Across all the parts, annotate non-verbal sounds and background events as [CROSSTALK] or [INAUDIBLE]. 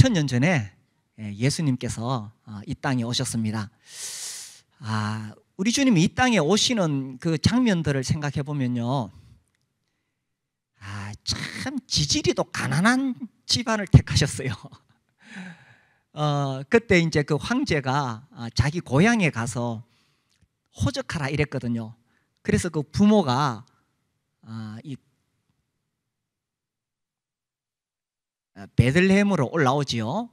2000년 전에 예, 예수님께서 아, 이 땅에 오셨습니다. 아, 우리 주님이 이 땅에 오시는 그 장면들을 생각해 보면요. 아, 참지지리도 가난한 집안을 택하셨어요. [LAUGHS] 어, 그때 이제 그 황제가 아, 자기 고향에 가서 호적하라 이랬거든요. 그래서 그 부모가 아, 이 어, 베들레헴으로 올라오지요.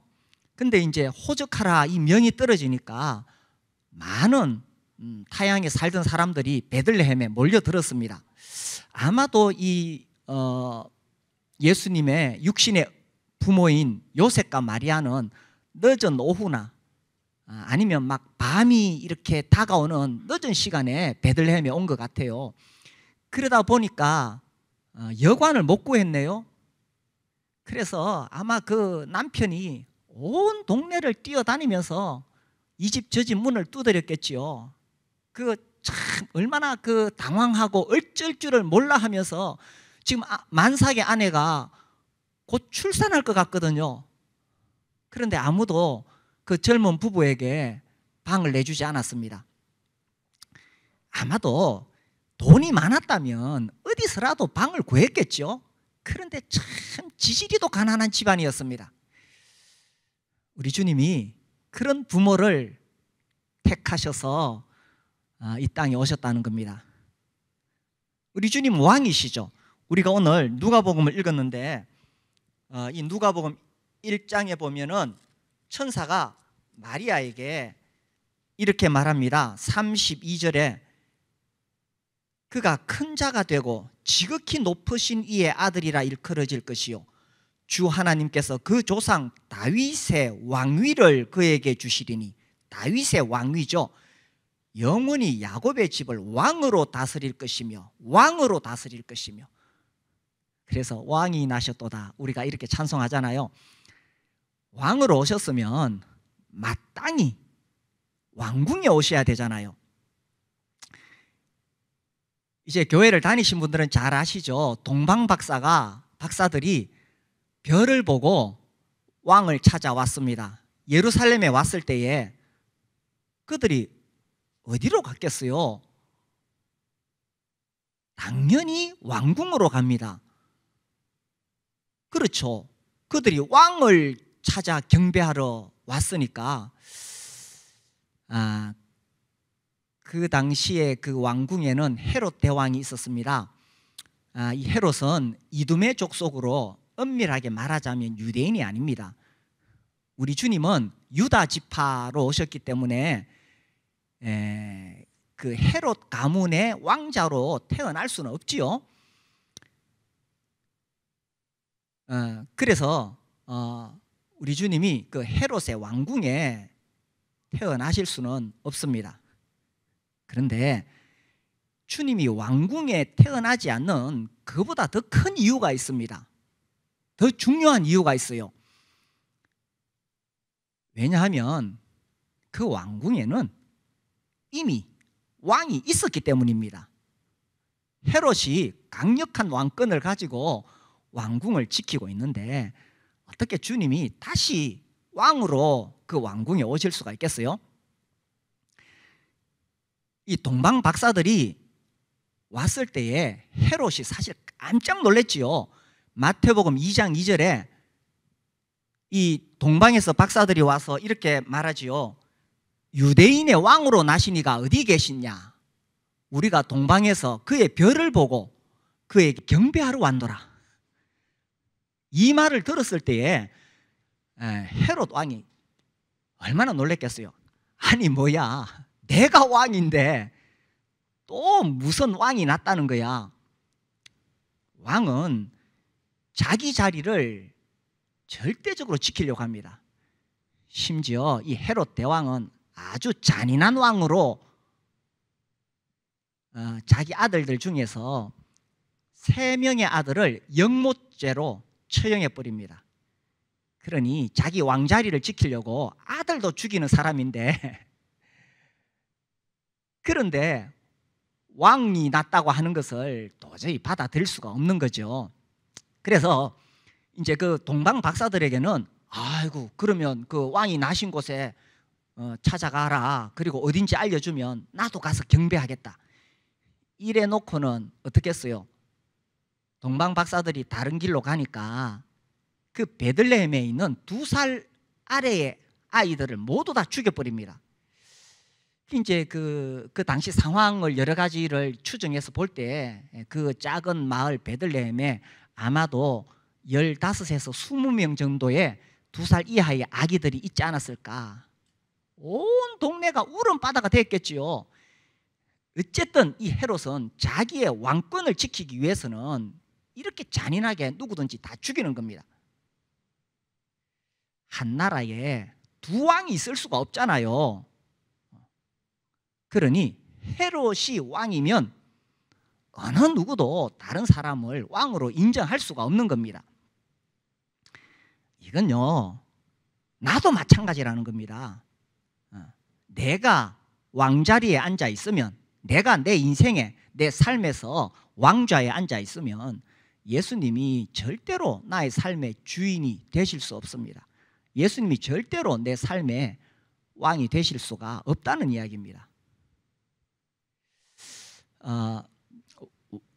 근데 이제 호적하라 이 명이 떨어지니까 많은 음, 타양에 살던 사람들이 베들레헴에 몰려들었습니다. 아마도 이 어, 예수님의 육신의 부모인 요셉과 마리아는 늦은 오후나 아, 아니면 막 밤이 이렇게 다가오는 늦은 시간에 베들레헴에 온 것 같아요. 그러다 보니까 어, 여관을 못 구했네요. 그래서 아마 그 남편이 온 동네를 뛰어다니면서 이 집 저 집 문을 두드렸겠지요. 그 참 얼마나 그 당황하고 얼쩔 줄을 몰라 하면서 지금 아, 만삭의 아내가 곧 출산할 것 같거든요. 그런데 아무도 그 젊은 부부에게 방을 내주지 않았습니다. 아마도 돈이 많았다면 어디서라도 방을 구했겠죠. 그런데 참 지지리도 가난한 집안이었습니다. 우리 주님이 그런 부모를 택하셔서 아, 이 땅에 오셨다는 겁니다. 우리 주님 왕이시죠. 우리가 오늘 누가복음을 읽었는데 어, 이 누가복음 1장에 보면은 천사가 마리아에게 이렇게 말합니다. 32절에 그가 큰 자가 되고 지극히 높으신 이의 아들이라 일컬어질 것이요 주 하나님께서 그 조상 다윗의 왕위를 그에게 주시리니 다윗의 왕위죠. 영원히 야곱의 집을 왕으로 다스릴 것이며 왕으로 다스릴 것이며 그래서 왕이 나셨도다 우리가 이렇게 찬송하잖아요. 왕으로 오셨으면 마땅히 왕궁에 오셔야 되잖아요. 이제 교회를 다니신 분들은 잘 아시죠. 동방 박사가 박사들이 별을 보고 왕을 찾아왔습니다. 예루살렘에 왔을 때에 그들이 어디로 갔겠어요? 당연히 왕궁으로 갑니다. 그렇죠. 그들이 왕을 찾아 경배하러 왔으니까 아, 그 당시에 그 왕궁에는 헤롯 대왕이 있었습니다. 아, 이 헤롯은 이둠의 족속으로 엄밀하게 말하자면 유대인이 아닙니다. 우리 주님은 유다 지파로 오셨기 때문에 에, 그 헤롯 가문의 왕자로 태어날 수는 없지요. 어, 그래서 어, 우리 주님이 그 헤롯의 왕궁에 태어나실 수는 없습니다. 그런데 주님이 왕궁에 태어나지 않는 그보다 더 큰 이유가 있습니다. 더 중요한 이유가 있어요. 왜냐하면 그 왕궁에는 이미 왕이 있었기 때문입니다. 헤롯이 강력한 왕권을 가지고 왕궁을 지키고 있는데 어떻게 주님이 다시 왕으로 그 왕궁에 오실 수가 있겠어요? 이 동방 박사들이 왔을 때에 헤롯이 사실 깜짝 놀랐지요. 마태복음 2장 2절에 이 동방에서 박사들이 와서 이렇게 말하지요. 유대인의 왕으로 나시니가 어디 계시냐? 우리가 동방에서 그의 별을 보고 그에 경배하러 왔노라. 이 말을 들었을 때에 헤롯 왕이 얼마나 놀랬겠어요. 아니 뭐야. 내가 왕인데 또 무슨 왕이 났다는 거야. 왕은 자기 자리를 절대적으로 지키려고 합니다. 심지어 이 헤롯 대왕은 아주 잔인한 왕으로 어, 자기 아들들 중에서 세 명의 아들을 영모죄로 처형해 버립니다. 그러니 자기 왕자리를 지키려고 아들도 죽이는 사람인데 [LAUGHS] 그런데 왕이 났다고 하는 것을 도저히 받아들일 수가 없는 거죠. 그래서 이제 그 동방 박사들에게는 아이고 그러면 그 왕이 나신 곳에 어, 찾아가라. 그리고 어딘지 알려주면 나도 가서 경배하겠다. 이래 놓고는 어떻겠어요? 동방 박사들이 다른 길로 가니까 그 베들레헴에 있는 두 살 아래의 아이들을 모두 다 죽여버립니다. 이제 그, 그 당시 상황을 여러 가지를 추정해서 볼 때그 예, 작은 마을 베들레헴에 아마도 15에서 20명 정도의 두 살 이하의 아기들이 있지 않았을까. 온 동네가 울음바다가 됐겠지요. 어쨌든 이 헤롯은 자기의 왕권을 지키기 위해서는 이렇게 잔인하게 누구든지 다 죽이는 겁니다. 한 나라에 두 왕이 있을 수가 없잖아요. 그러니 헤롯이 왕이면 어느 누구도 다른 사람을 왕으로 인정할 수가 없는 겁니다. 이건요, 나도 마찬가지라는 겁니다. 어, 내가 왕자리에 앉아 있으면, 내가 내 인생에, 내 삶에서 왕좌에 앉아 있으면 예수님이 절대로 나의 삶의 주인이 되실 수 없습니다. 예수님이 절대로 내 삶의 왕이 되실 수가 없다는 이야기입니다. 어,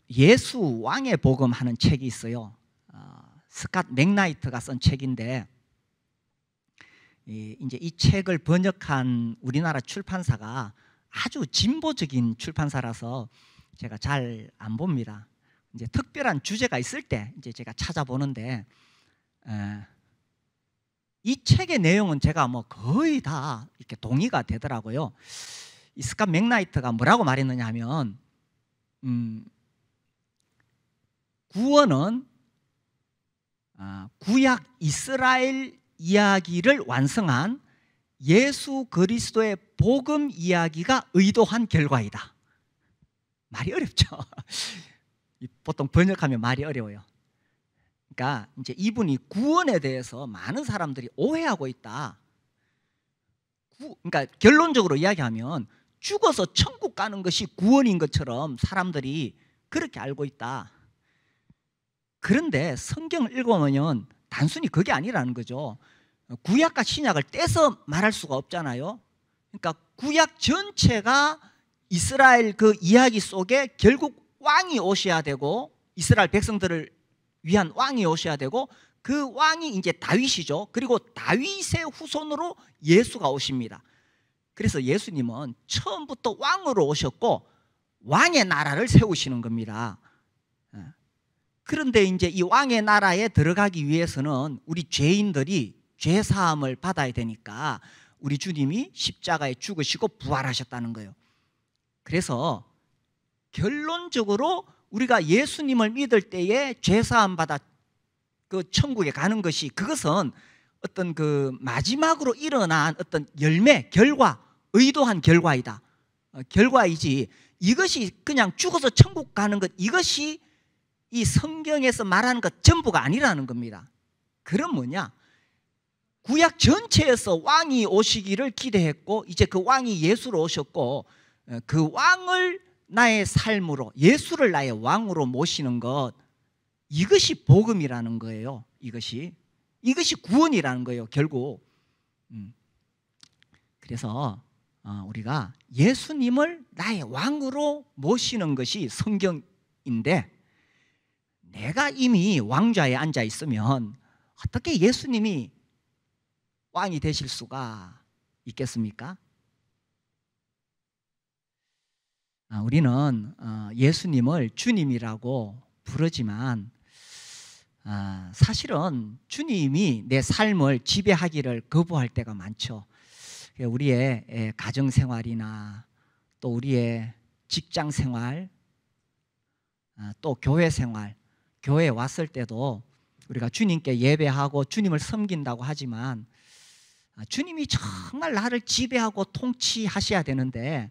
예수 왕의 복음 하는 책이 있어요. 어, 스캇 맥나이트가 쓴 책인데 이, 이제 이 책을 번역한 우리나라 출판사가 아주 진보적인 출판사라서 제가 잘 안 봅니다. 이제 특별한 주제가 있을 때 이제 제가 찾아보는데 에, 이 책의 내용은 제가 뭐 거의 다 이렇게 동의가 되더라고요. 이스카 맥나이트가 뭐라고 말했느냐 하면 음, 구원은 아, 구약 이스라엘 이야기를 완성한 예수 그리스도의 복음 이야기가 의도한 결과이다. 말이 어렵죠. [LAUGHS] 보통 번역하면 말이 어려워요. 그러니까 이제 이분이 구원에 대해서 많은 사람들이 오해하고 있다. 구, 그러니까 결론적으로 이야기하면 죽어서 천국 가는 것이 구원인 것처럼 사람들이 그렇게 알고 있다. 그런데 성경을 읽어보면 단순히 그게 아니라는 거죠. 구약과 신약을 떼서 말할 수가 없잖아요. 그러니까 구약 전체가 이스라엘 그 이야기 속에 결국 왕이 오셔야 되고 이스라엘 백성들을 위한 왕이 오셔야 되고 그 왕이 이제 다윗이죠. 그리고 다윗의 후손으로 예수가 오십니다. 그래서 예수님은 처음부터 왕으로 오셨고 왕의 나라를 세우시는 겁니다. 예. 그런데 이제 이 왕의 나라에 들어가기 위해서는 우리 죄인들이 죄 사함을 받아야 되니까 우리 주님이 십자가에 죽으시고 부활하셨다는 거예요. 그래서 결론적으로 우리가 예수님을 믿을 때에 죄 사함 받아 그 천국에 가는 것이 그것은 어떤 그 마지막으로 일어난 어떤 열매 결과 의도한 결과이다. 어, 결과이지 이것이 그냥 죽어서 천국 가는 것 이것이 이 성경에서 말하는 것 전부가 아니라는 겁니다. 그럼 뭐냐? 구약 전체에서 왕이 오시기를 기대했고 이제 그 왕이 예수로 오셨고 어, 그 왕을 나의 삶으로 예수를 나의 왕으로 모시는 것 이것이 복음이라는 거예요. 이것이 이것이 구원이라는 거예요. 결국 음. 그래서 어, 우리가 예수님을 나의 왕으로 모시는 것이 성경인데 내가 이미 왕좌에 앉아 있으면 어떻게 예수님이 왕이 되실 수가 있겠습니까? 아, 우리는 어, 예수님을 주님이라고 부르지만 아, 사실은 주님이 내 삶을 지배하기를 거부할 때가 많죠. 예, 우리의 예, 가정 생활이나 또 우리의 직장 생활, 아, 또 교회 생활, 교회에 왔을 때도 우리가 주님께 예배하고 주님을 섬긴다고 하지만 아, 주님이 정말 나를 지배하고 통치하셔야 되는데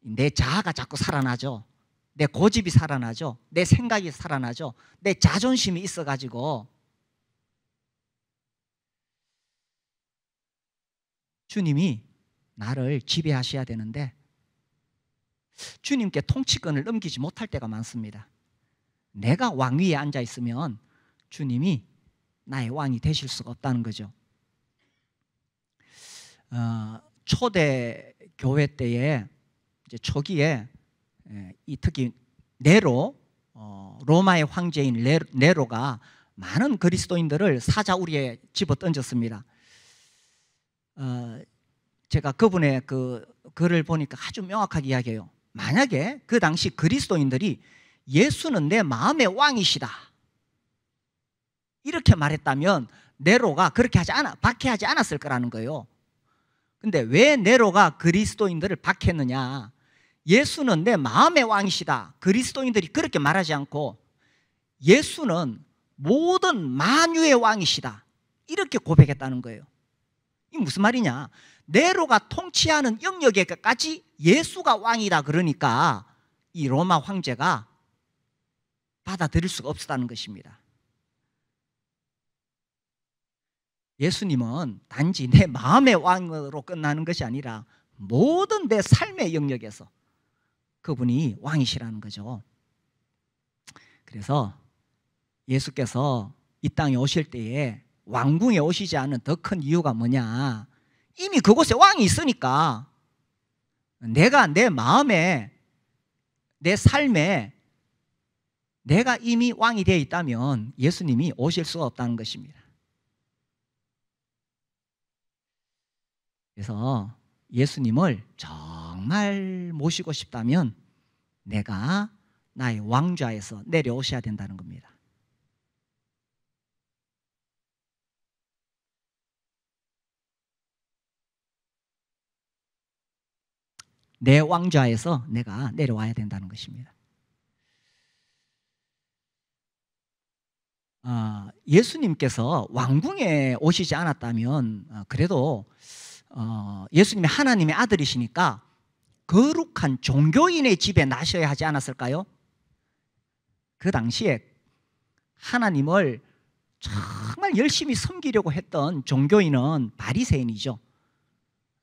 내 자아가 자꾸 살아나죠. 내 고집이 살아나죠. 내 생각이 살아나죠. 내 자존심이 있어가지고 주님이 나를 지배하셔야 되는데 주님께 통치권을 넘기지 못할 때가 많습니다. 내가 왕위에 앉아 있으면 주님이 나의 왕이 되실 수가 없다는 거죠. 어, 초대 교회 때에 이제 초기에 예, 이 특히 네로 어, 로마의 황제인 네로가 많은 그리스도인들을 사자우리에 집어 던졌습니다. 어, 제가 그분의 그 글을 보니까 아주 명확하게 이야기해요. 만약에 그 당시 그리스도인들이 예수는 내 마음의 왕이시다. 이렇게 말했다면 네로가 그렇게 하지 않아 박해하지 않았을 거라는 거예요. 근데 왜 네로가 그리스도인들을 박했느냐? 예수는 내 마음의 왕이시다. 그리스도인들이 그렇게 말하지 않고 예수는 모든 만유의 왕이시다. 이렇게 고백했다는 거예요. 이게 무슨 말이냐? 네로가 통치하는 영역에까지 예수가 왕이다 그러니까 이 로마 황제가 받아들일 수가 없었다는 것입니다. 예수님은 단지 내 마음의 왕으로 끝나는 것이 아니라 모든 내 삶의 영역에서 그분이 왕이시라는 거죠. 그래서 예수께서 이 땅에 오실 때에 왕궁에 오시지 않은 더 큰 이유가 뭐냐 이미 그곳에 왕이 있으니까 내가 내 마음에 내 삶에 내가 이미 왕이 되어 있다면 예수님이 오실 수가 없다는 것입니다. 그래서 예수님을 정말 모시고 싶다면 내가 나의 왕좌에서 내려오셔야 된다는 겁니다. 내 왕좌에서 내가 내려와야 된다는 것입니다. 어, 예수님께서 왕궁에 오시지 않았다면 어, 그래도 어, 예수님이 하나님의 아들이시니까 거룩한 종교인의 집에 나셔야 하지 않았을까요? 그 당시에 하나님을 정말 열심히 섬기려고 했던 종교인은 바리새인이죠.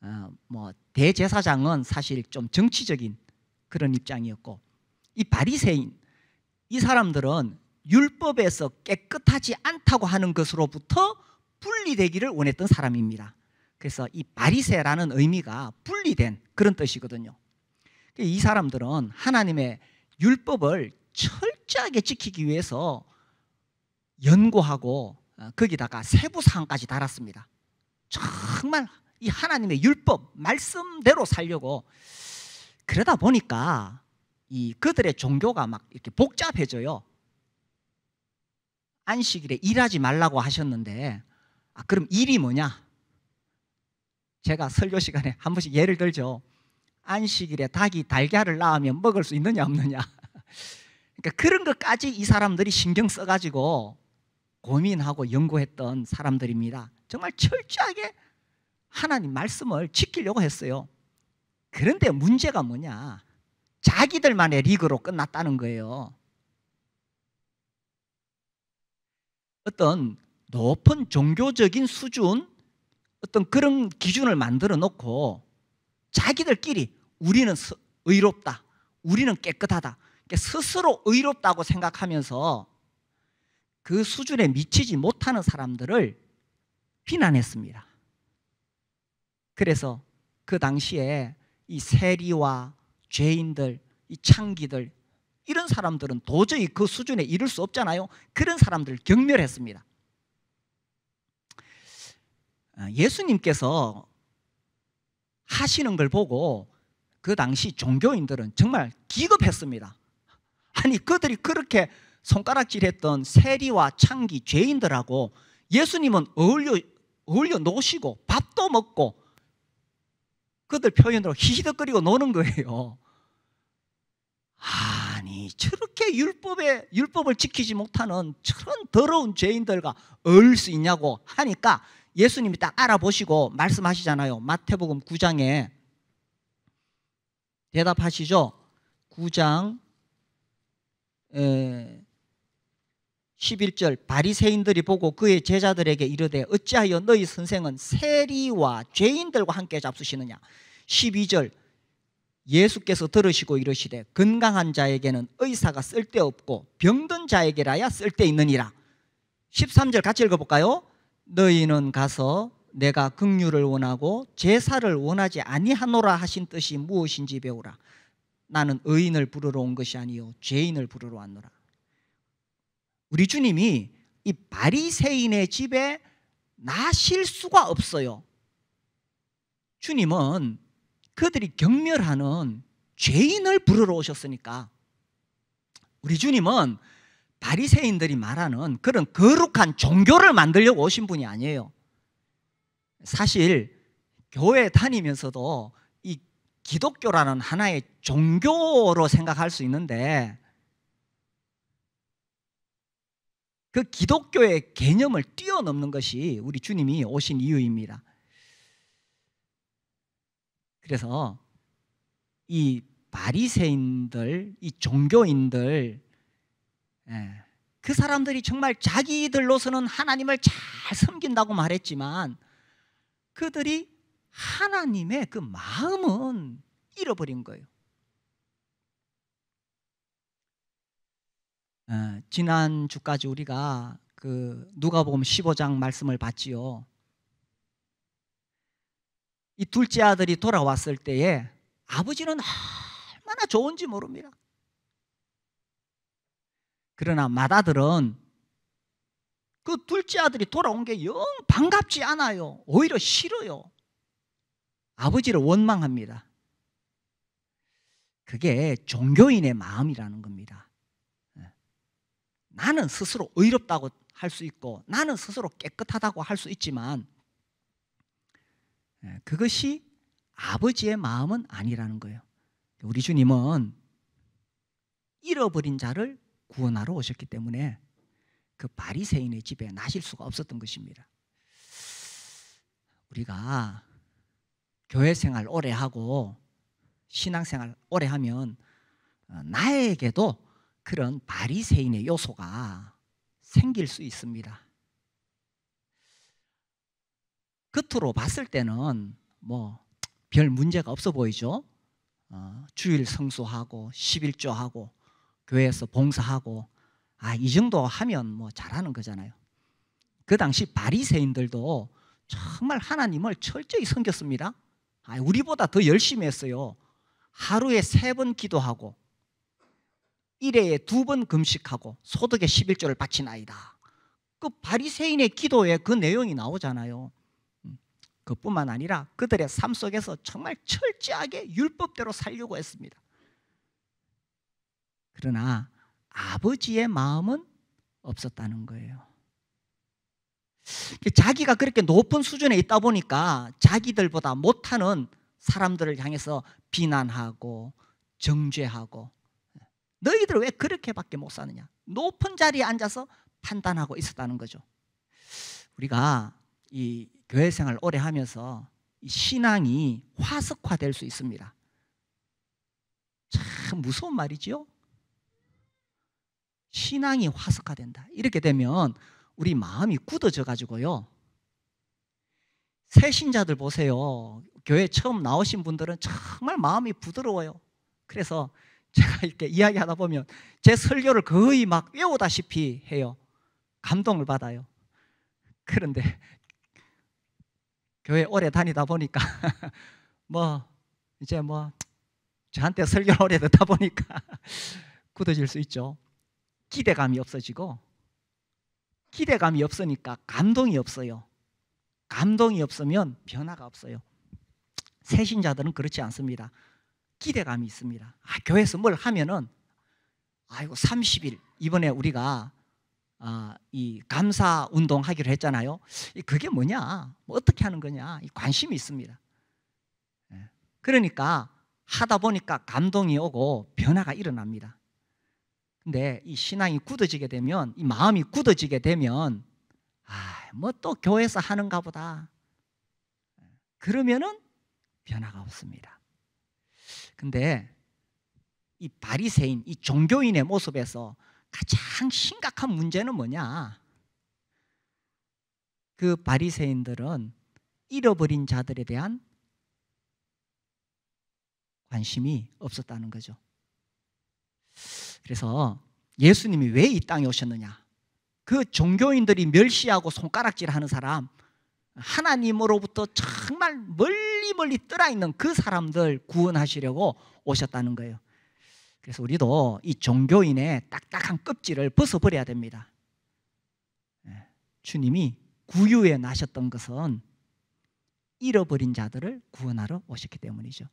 어, 뭐 대제사장은 사실 좀 정치적인 그런 입장이었고 이 바리새인 이 사람들은 율법에서 깨끗하지 않다고 하는 것으로부터 분리되기를 원했던 사람입니다. 그래서 이 바리새라는 의미가 분리된 그런 뜻이거든요. 그러니까 이 사람들은 하나님의 율법을 철저하게 지키기 위해서 연구하고 어, 거기다가 세부사항까지 달았습니다. 정말 이 하나님의 율법 말씀대로 살려고 그러다 보니까 이 그들의 종교가 막 이렇게 복잡해져요. 안식일에 일하지 말라고 하셨는데 아 그럼 일이 뭐냐? 제가 설교 시간에 한 번씩 예를 들죠. 안식일에 닭이 달걀을 낳으면 먹을 수 있느냐 없느냐. [LAUGHS] 그러니까 그런 것까지 이 사람들이 신경 써가지고 고민하고 연구했던 사람들입니다. 정말 철저하게 하나님 말씀을 지키려고 했어요. 그런데 문제가 뭐냐? 자기들만의 리그로 끝났다는 거예요. 어떤 높은 종교적인 수준, 어떤 그런 기준을 만들어 놓고 자기들끼리 우리는 의롭다, 우리는 깨끗하다, 스스로 의롭다고 생각하면서 그 수준에 미치지 못하는 사람들을 비난했습니다. 그래서 그 당시에 이 세리와 죄인들, 이 창기들 이런 사람들은 도저히 그 수준에 이를 수 없잖아요. 그런 사람들을 경멸했습니다. 아, 예수님께서 하시는 걸 보고 그 당시 종교인들은 정말 기겁했습니다 아니 그들이 그렇게 손가락질했던 세리와 창기 죄인들하고 예수님은 어울려 어울려 놓으시고 밥도 먹고 그들 표현으로 히히덕거리고 노는 거예요. 아니 저렇게 율법에 율법을 지키지 못하는 저런 더러운 죄인들과 어울 수 있냐고 하니까 예수님이 딱 알아보시고 말씀하시잖아요. 마태복음 9장에 대답하시죠. 9장 에, 11절 바리새인들이 보고 그의 제자들에게 이르되 어찌하여 너희 선생은 세리와 죄인들과 함께 잡수시느냐 12절 예수께서 들으시고 이러시되 건강한 자에게는 의사가 쓸데없고 병든 자에게라야 쓸데있느니라 13절 같이 읽어볼까요? 너희는 가서 내가 극류를 원하고 제사를 원하지 아니하노라 하신 뜻이 무엇인지 배우라 나는 의인을 부르러 온 것이 아니요 죄인을 부르러 왔노라 우리 주님이 이 바리새인의 집에 나실 수가 없어요. 주님은 그들이 경멸하는 죄인을 부르러 오셨으니까 우리 주님은 바리새인들이 말하는 그런 거룩한 종교를 만들려고 오신 분이 아니에요. 사실 교회 다니면서도 이 기독교라는 하나의 종교로 생각할 수 있는데 그 기독교의 개념을 뛰어넘는 것이 우리 주님이 오신 이유입니다. 그래서 이 바리새인들, 이 종교인들 예, 그 사람들이 정말 자기들로서는 하나님을 잘 섬긴다고 말했지만 그들이 하나님의 그 마음은 잃어버린 거예요. 어, 지난 주까지 우리가 그 누가복음 15장 말씀을 봤지요. 이 둘째 아들이 돌아왔을 때에 아버지는 얼마나 좋은지 모릅니다. 그러나 마다들은 그 둘째 아들이 돌아온 게 영 반갑지 않아요. 오히려 싫어요. 아버지를 원망합니다. 그게 종교인의 마음이라는 겁니다. 나는 스스로 의롭다고 할 수 있고 나는 스스로 깨끗하다고 할 수 있지만 예, 그것이 아버지의 마음은 아니라는 거예요. 우리 주님은 잃어버린 자를 구원하러 오셨기 때문에 그 바리새인의 집에 나실 수가 없었던 것입니다. 우리가 교회 생활 오래 하고 신앙 생활 오래 하면 어, 나에게도 그런 바리새인의 요소가 생길 수 있습니다. 끝으로 봤을 때는 뭐 별 문제가 없어 보이죠. 어, 주일 성수하고 11조하고 교회에서 봉사하고 아이 정도 하면 뭐 잘하는 거잖아요. 그 당시 바리새인들도 정말 하나님을 철저히 섬겼습니다. 아, 우리보다 더 열심히 했어요. 하루에 세 번 기도하고 일해에 두 번 금식하고 소득의 11조를 바친 아이다. 그 바리새인의 기도에 그 내용이 나오잖아요. 음, 그뿐만 아니라 그들의 삶 속에서 정말 철저하게 율법대로 살려고 했습니다. 그러나 아버지의 마음은 없었다는 거예요. 자기가 그렇게 높은 수준에 있다 보니까 자기들보다 못하는 사람들을 향해서 비난하고 정죄하고 너희들 왜 그렇게밖에 못 사느냐? 높은 자리에 앉아서 판단하고 있었다는 거죠. 우리가 이 교회 생활 오래 하면서 신앙이 화석화될 수 있습니다. 참 무서운 말이지요. 신앙이 화석화된다. 이렇게 되면 우리 마음이 굳어져 가지고요. 새 신자들 보세요. 교회 처음 나오신 분들은 정말 마음이 부드러워요. 그래서 제가 이렇게 이야기하다 보면 제 설교를 거의 막 외우다시피 해요. 감동을 받아요. 그런데 교회 오래 다니다 보니까 [LAUGHS] 뭐 이제 뭐 저한테 설교를 오래 듣다 보니까 [LAUGHS] 굳어질 수 있죠. 기대감이 없어지고 기대감이 없으니까 감동이 없어요. 감동이 없으면 변화가 없어요. 세신자들은 그렇지 않습니다. 기대감이 있습니다. 아, 교회에서 뭘 하면은 아이고 30일 이번에 우리가 아, 이 감사 운동 하기로 했잖아요. 그게 뭐냐? 뭐 어떻게 하는 거냐? 관심이 있습니다. 예. 그러니까 하다 보니까 감동이 오고 변화가 일어납니다. 근데 이 신앙이 굳어지게 되면 이 마음이 굳어지게 되면 아, 뭐 또 교회에서 하는가 보다. 예. 그러면은 변화가 없습니다. 근데 이 바리새인, 이 종교인의 모습에서 가장 심각한 문제는 뭐냐? 그 바리새인들은 잃어버린 자들에 대한 관심이 없었다는 거죠. 그래서 예수님이 왜 이 땅에 오셨느냐? 그 종교인들이 멸시하고 손가락질하는 사람 하나님으로부터 정말 멀리 멀리 멀리 떠나 있는 그 사람들 구원하시려고 오셨다는 거예요. 그래서 우리도 이 종교인의 딱딱한 껍질을 벗어버려야 됩니다. 예, 주님이 구유에 나셨던 것은 잃어버린 자들을 구원하러 오셨기 때문이죠.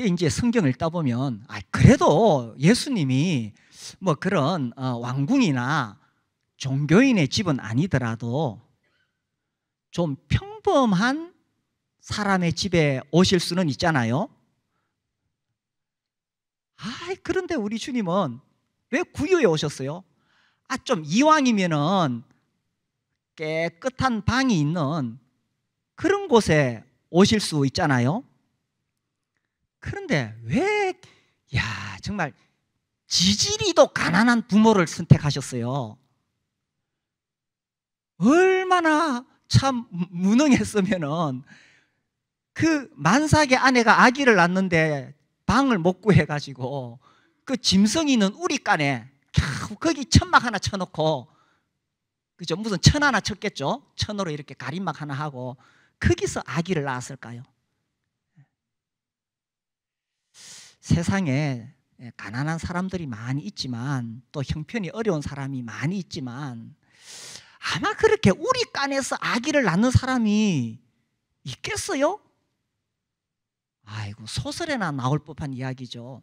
이제 성경을 따보면 아 그래도 예수님이 뭐 그런 어, 왕궁이나 종교인의 집은 아니더라도 좀 평범한 사람의 집에 오실 수는 있잖아요. 아, 그런데 우리 주님은 왜 구유에 오셨어요? 아, 좀 이왕이면은 깨끗한 방이 있는 그런 곳에 오실 수 있잖아요. 그런데 왜, 야, 정말 지지리도 가난한 부모를 선택하셨어요. 얼마나 참 무능했으면은 그 만삭의 아내가 아기를 낳는데 방을 못 구해가지고 그 짐승이는 우리간에 겨 거기 천막 하나 쳐놓고 그죠 무슨 천 하나 쳤겠죠 천으로 이렇게 가림막 하나 하고 거기서 아기를 낳았을까요? 세상에 가난한 사람들이 많이 있지만 또 형편이 어려운 사람이 많이 있지만 아마 그렇게 우리 간에서 아기를 낳는 사람이 있겠어요? 아이고 소설에나 나올 법한 이야기죠.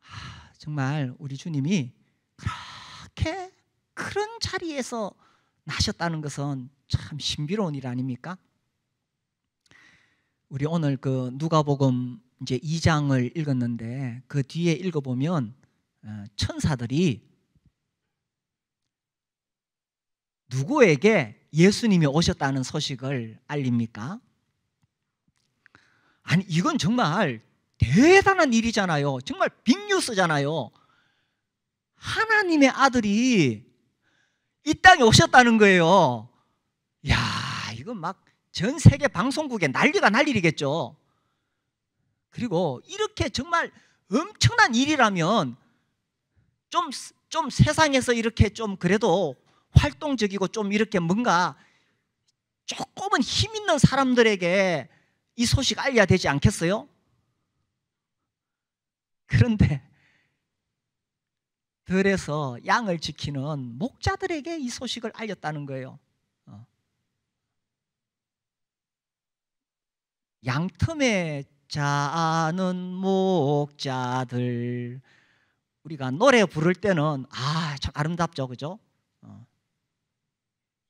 아, 정말 우리 주님이 그렇게 그런 자리에서 나셨다는 것은 참 신비로운 일 아닙니까? 우리 오늘 그 누가복음 이제 2장을 읽었는데 그 뒤에 읽어보면 어, 천사들이 누구에게 예수님이 오셨다는 소식을 알립니까? 아니 이건 정말 대단한 일이잖아요. 정말 빅뉴스잖아요. 하나님의 아들이 이 땅에 오셨다는 거예요. 야, 이건 막 전 세계 방송국에 난리가 날 일이겠죠. 그리고 이렇게 정말 엄청난 일이라면 좀, 좀 세상에서 이렇게 좀 그래도 활동적이고 좀 이렇게 뭔가 조금은 힘 있는 사람들에게 이 소식 알려야 되지 않겠어요? 그런데 들에서 양을 지키는 목자들에게 이 소식을 알렸다는 거예요. 어. 양틈에 자는 목자들 우리가 노래 부를 때는 아참 아름답죠, 그죠? 어.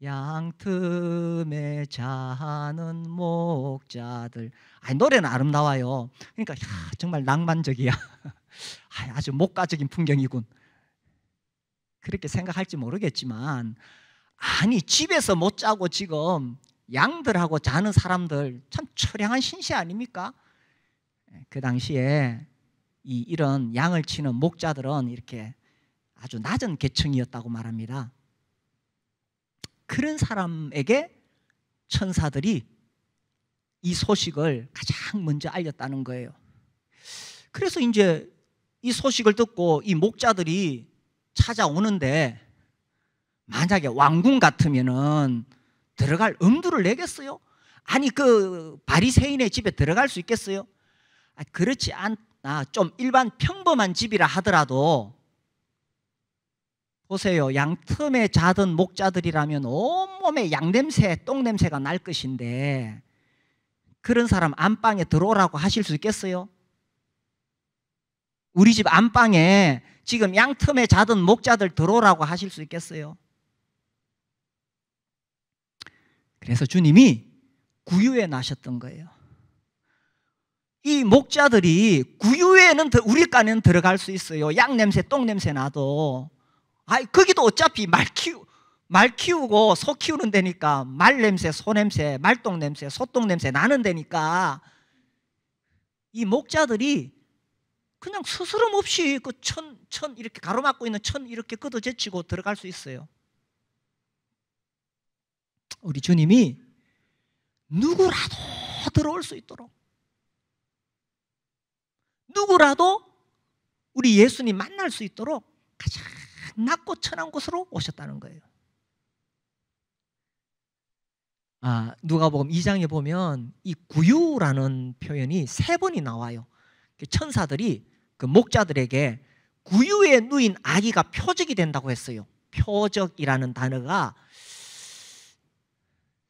양틈에 자는 목자들. 아 노래는 아름다워요. 그러니까 야, 정말 낭만적이야. [LAUGHS] 아주 목가적인 풍경이군. 그렇게 생각할지 모르겠지만 아니 집에서 못 자고 지금 양들하고 자는 사람들 참 처량한 신세 아닙니까? 예, 그 당시에 이 이런 양을 치는 목자들은 이렇게 아주 낮은 계층이었다고 말합니다. 그런 사람에게 천사들이 이 소식을 가장 먼저 알렸다는 거예요. 그래서 이제 이 소식을 듣고 이 목자들이 찾아오는데 만약에 왕궁 같으면은 들어갈 엄두를 내겠어요? 아니 그 바리새인의 집에 들어갈 수 있겠어요? 아, 그렇지 않나 아, 좀 일반 평범한 집이라 하더라도 보세요. 양 틈에 자던 목자들이라면 온몸에 양냄새, 똥냄새가 날 것인데 그런 사람 안방에 들어오라고 하실 수 있겠어요? 우리 집 안방에 지금 양 틈에 자던 목자들 들어오라고 하실 수 있겠어요? 그래서 주님이 구유에 나셨던 거예요. 이 목자들이 구유에는 우리 가는 들어갈 수 있어요. 양 냄새, 똥 냄새 나도 아, 거기도 어차피 말 키우 말 키우고 소 키우는 데니까 말 냄새, 소 냄새, 말똥 냄새, 소똥 냄새 나는 데니까 이 목자들이 그냥 스스럼 없이 그천 천 이렇게 가로막고 있는 천 이렇게 끄어 제치고 들어갈 수 있어요. 우리 주님이 누구라도 들어올 수 있도록 누구라도 우리 예수님 만날 수 있도록 가장 낮고 천한 곳으로 오셨다는 거예요. 아, 누가복음 2장에 보면 이 구유라는 표현이 세 번이 나와요. 그 천사들이 그 목자들에게 구유에 누인 아기가 표적이 된다고 했어요. 표적이라는 단어가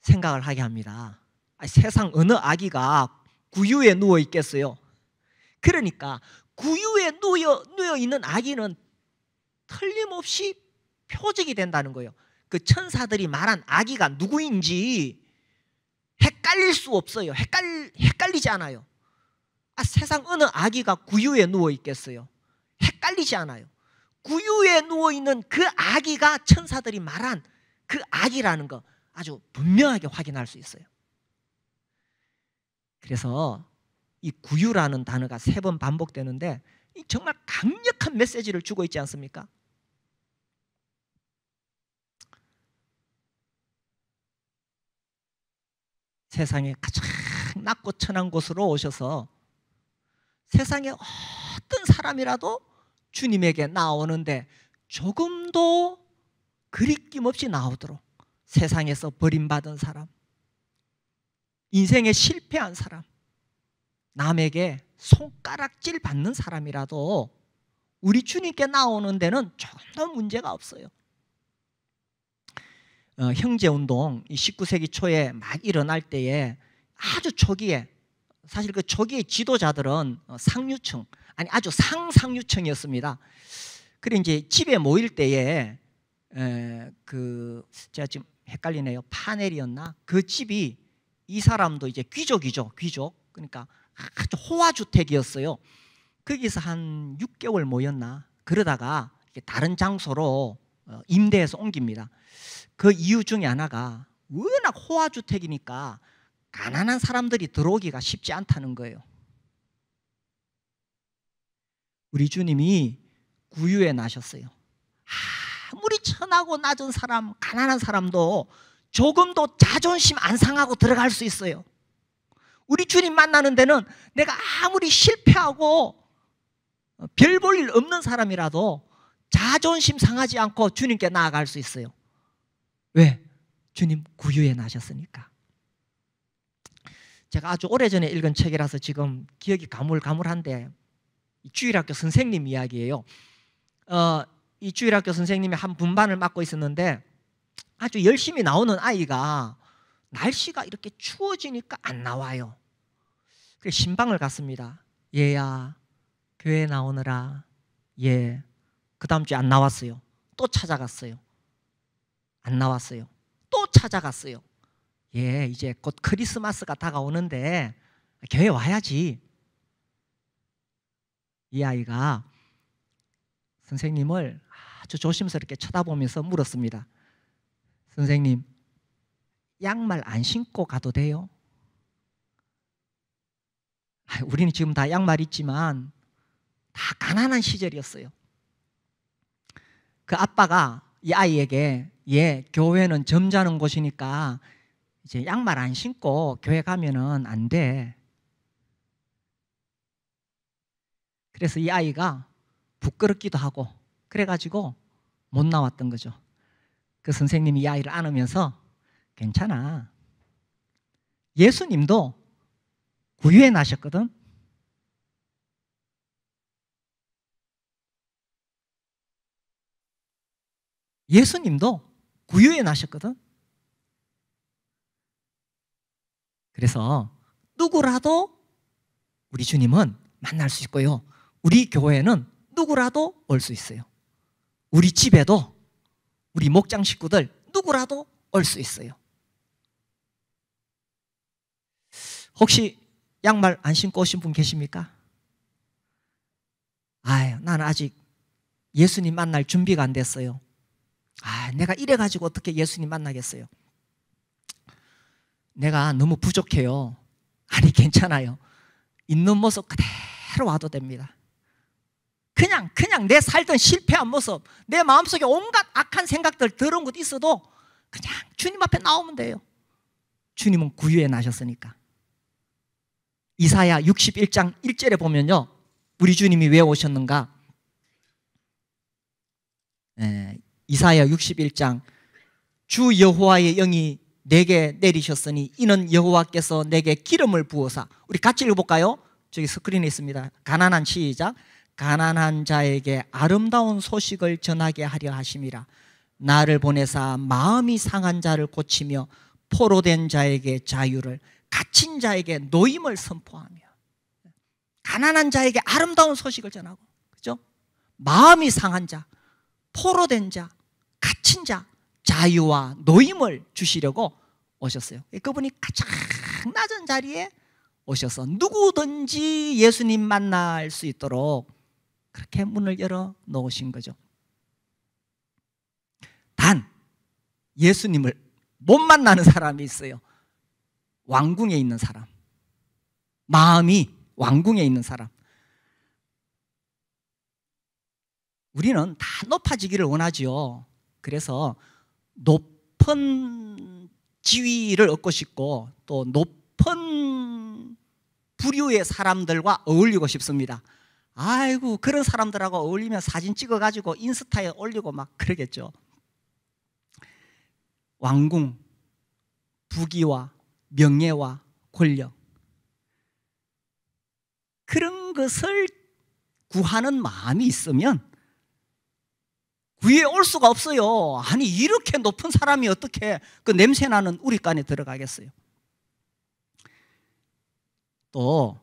생각을 하게 합니다. 아니, 세상 어느 아기가 구유에 누워 있겠어요? 그러니까 구유에 누여, 누여 있는 아기는 틀림없이 표적이 된다는 거예요. 그 천사들이 말한 아기가 누구인지 헷갈릴 수 없어요. 헷갈, 헷갈리지 않아요. 아, 세상 어느 아기가 구유에 누워 있겠어요. 헷갈리지 않아요. 구유에 누워 있는 그 아기가 천사들이 말한 그 아기라는 거 아주 분명하게 확인할 수 있어요. 그래서 이 구유라는 단어가 세 번 반복되는데 정말 강력한 메시지를 주고 있지 않습니까? 세상에 가장 낮고 천한 곳으로 오셔서 세상에 어떤 사람이라도 주님에게 나오는데 조금도 그리낌 없이 나오도록 세상에서 버림받은 사람, 인생에 실패한 사람, 남에게 손가락질 받는 사람이라도 우리 주님께 나오는 데는 전혀 문제가 없어요. 어, 형제 운동 19세기 초에 막 일어날 때에 아주 초기에 사실 그 초기의 지도자들은 어, 상류층 아니 아주 상상류층이었습니다. 그래 이제 집에 모일 때에 에, 그 제가 지금 헷갈리네요. 파넬이었나? 그 집이 이 사람도 이제 귀족이죠. 귀족. 그러니까 아주 호화 주택이었어요. 거기서 한 6개월 모였나 그러다가 다른 장소로 어, 임대해서 옮깁니다. 그 이유 중에 하나가 워낙 호화 주택이니까 가난한 사람들이 들어오기가 쉽지 않다는 거예요. 우리 주님이 구유에 나셨어요. 아무리 천하고 낮은 사람, 가난한 사람도 조금도 자존심 안 상하고 들어갈 수 있어요. 우리 주님 만나는 데는 내가 아무리 실패하고 별 볼 일 없는 사람이라도 자존심 상하지 않고 주님께 나아갈 수 있어요. 왜? 주님 구유에 나셨으니까. 제가 아주 오래전에 읽은 책이라서 지금 기억이 가물가물한데 주일학교 선생님 이야기예요. 어, 이 주일학교 선생님이 한 분반을 맡고 있었는데 아주 열심히 나오는 아이가 날씨가 이렇게 추워지니까 안 나와요. 그래 신방을 갔습니다. 얘야 교회 나오느라 예. 그 다음 주에 안 나왔어요. 또 찾아갔어요. 안 나왔어요. 또 찾아갔어요. 예, 이제 곧 크리스마스가 다가오는데 교회 와야지. 이 아이가 선생님을 아주 조심스럽게 쳐다보면서 물었습니다. 선생님, 양말 안 신고 가도 돼요? 아, 우리는 지금 다 양말 있지만 다 가난한 시절이었어요. 그 아빠가 이 아이에게 얘 교회는 점잖은 곳이니까 이제 양말 안 신고 교회 가면은 안 돼. 그래서 이 아이가 부끄럽기도 하고 그래가지고 못 나왔던 거죠. 그 선생님이 이 아이를 안으면서 괜찮아. 예수님도 구유에 나셨거든. 예수님도 구유에 나셨거든. 그래서 누구라도 우리 주님은 만날 수 있고요. 우리 교회는 누구라도 올 수 있어요. 우리 집에도 우리 목장 식구들 누구라도 올 수 있어요. 혹시 양말 안 신고 오신 분 계십니까? 아유, 난 아직 예수님 만날 준비가 안 됐어요. 아, 내가 이래가지고 어떻게 예수님 만나겠어요? 내가 너무 부족해요. 아니, 괜찮아요. 있는 모습 그대로 와도 됩니다. 그냥, 그냥 내 살던 실패한 모습, 내 마음속에 온갖 악한 생각들, 더러운 있어도 그냥 주님 앞에 나오면 돼요. 주님은 구유에 나셨으니까. 이사야 61장 1절에 보면요. 우리 주님이 왜 오셨는가? 에, 예, 이사야 61장 주 여호와의 영이 내게 내리셨으니 이는 여호와께서 내게 기름을 부어사 우리 같이 읽어볼까요? 저기 스크린에 있습니다. 가난한 시작 가난한 자에게 아름다운 소식을 전하게 하려 하심이라 나를 보내사 마음이 상한 자를 고치며 포로된 자에게 자유를 갇힌 자에게 노임을 선포하며 가난한 자에게 아름다운 소식을 전하고 그죠? 마음이 상한 자, 포로된 자, 갇힌 자 자유와 노임을 주시려고 오셨어요. 그분이 가장 낮은 자리에 오셔서 누구든지 예수님 만날 수 있도록 그렇게 문을 열어 놓으신 거죠. 단 예수님을 못 만나는 사람이 있어요. 왕궁에 있는 사람. 마음이 왕궁에 있는 사람. 우리는 다 높아지기를 원하지요. 그래서 높은 지위를 얻고 싶고 또 높은 부류의 사람들과 어울리고 싶습니다. 아이고 그런 사람들하고 어울리면 사진 찍어가지고 인스타에 올리고 막 그러겠죠. 왕궁, 부귀와 명예와 권력 그런 것을 구하는 마음이 있으면 위에 올 수가 없어요. 아니 이렇게 높은 사람이 어떻게 그 냄새나는 우리간에 들어가겠어요. 또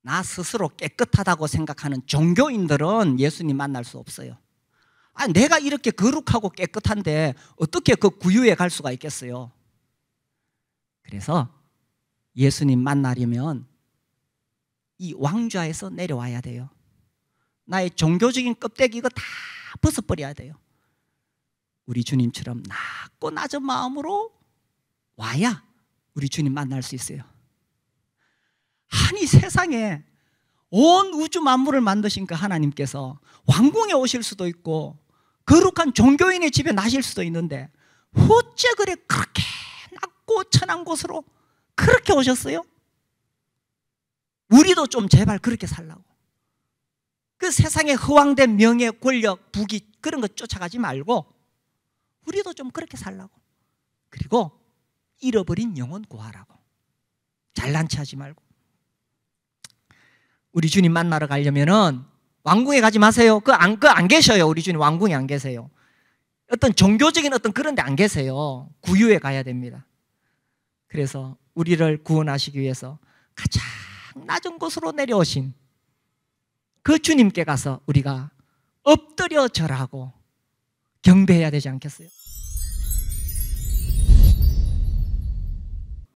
나 스스로 깨끗하다고 생각하는 종교인들은 예수님 만날 수 없어요. 아, 내가 이렇게 거룩하고 깨끗한데 어떻게 그 구유에 갈 수가 있겠어요? 그래서 예수님 만나려면 이 왕좌에서 내려와야 돼요. 나의 종교적인 껍데기 이거 다 벗어버려야 돼요. 우리 주님처럼 낮고 낮은 마음으로 와야 우리 주님 만날 수 있어요. 아니 세상에 온 우주 만물을 만드신 그 하나님께서 왕궁에 오실 수도 있고 거룩한 종교인의 집에 나실 수도 있는데 어째 그래 그렇게 높고 천한 곳으로 그렇게 오셨어요? 우리도 좀 제발 그렇게 살라고. 그 세상의 허황된 명예, 권력, 부귀 그런 것 쫓아가지 말고 우리도 좀 그렇게 살라고. 그리고 잃어버린 영혼 구하라고. 잘난 체하지 말고. 우리 주님 만나러 가려면은 왕궁에 가지 마세요. 그 안, 그 안 계셔요. 우리 주님 왕궁에 안 계세요. 어떤 종교적인 어떤 그런 데 안 계세요. 구유에 가야 됩니다. 그래서 우리를 구원하시기 위해서 가장 낮은 곳으로 내려오신 그 주님께 가서 우리가 엎드려 절하고 경배해야 되지 않겠어요?